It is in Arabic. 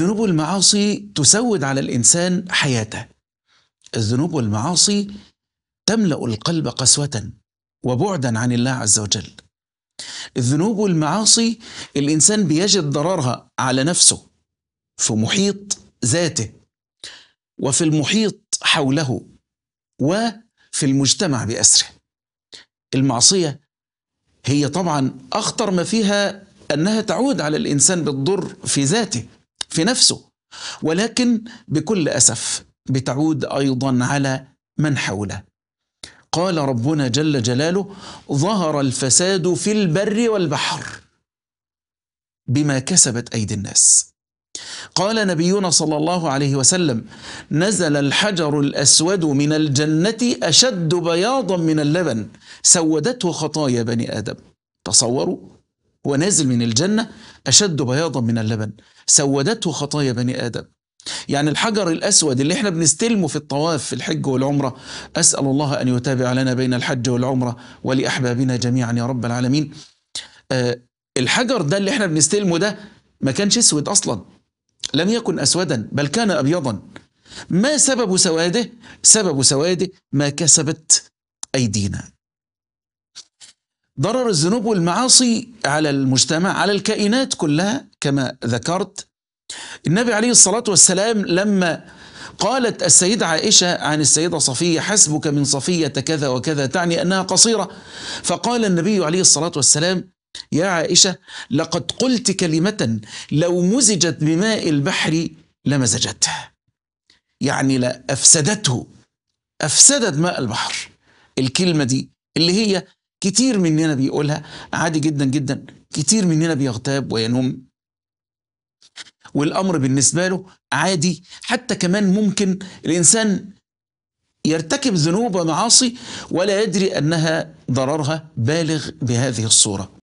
ذنوب المعاصي تسود على الانسان حياته الذنوب والمعاصي تملا القلب قسوه وبعدا عن الله عز وجل الذنوب والمعاصي الانسان بيجد ضررها على نفسه في محيط ذاته وفي المحيط حوله وفي المجتمع باسره المعصيه هي طبعا اخطر ما فيها انها تعود على الانسان بالضر في ذاته في نفسه ولكن بكل اسف بتعود ايضا على من حوله قال ربنا جل جلاله ظهر الفساد في البر والبحر بما كسبت ايدي الناس قال نبينا صلى الله عليه وسلم نزل الحجر الاسود من الجنه اشد بياضا من اللبن سودته خطايا بني ادم تصوروا ونازل من الجنه أشد بياضا من اللبن سودته خطايا بني آدم يعني الحجر الأسود اللي احنا بنستلمه في الطواف في الحج والعمرة أسأل الله أن يتابع لنا بين الحج والعمرة ولأحبابنا جميعا يا رب العالمين أه الحجر ده اللي احنا بنستلمه ده ما كانش أسود أصلا لم يكن أسودا بل كان أبيضا ما سبب سواده؟ سبب سواده ما كسبت أيدينا ضرر الذنوب والمعاصي على المجتمع على الكائنات كلها كما ذكرت النبي عليه الصلاة والسلام لما قالت السيدة عائشة عن السيدة صفية حسبك من صفية كذا وكذا تعني أنها قصيرة فقال النبي عليه الصلاة والسلام يا عائشة لقد قلت كلمة لو مزجت بماء البحر لمزجته يعني لأفسدته أفسدت ماء البحر الكلمة دي اللي هي كتير مننا بيقولها عادي جدا جدا كتير مننا بيغتاب وينوم والامر بالنسبه له عادي حتى كمان ممكن الانسان يرتكب ذنوب ومعاصي ولا يدري انها ضررها بالغ بهذه الصوره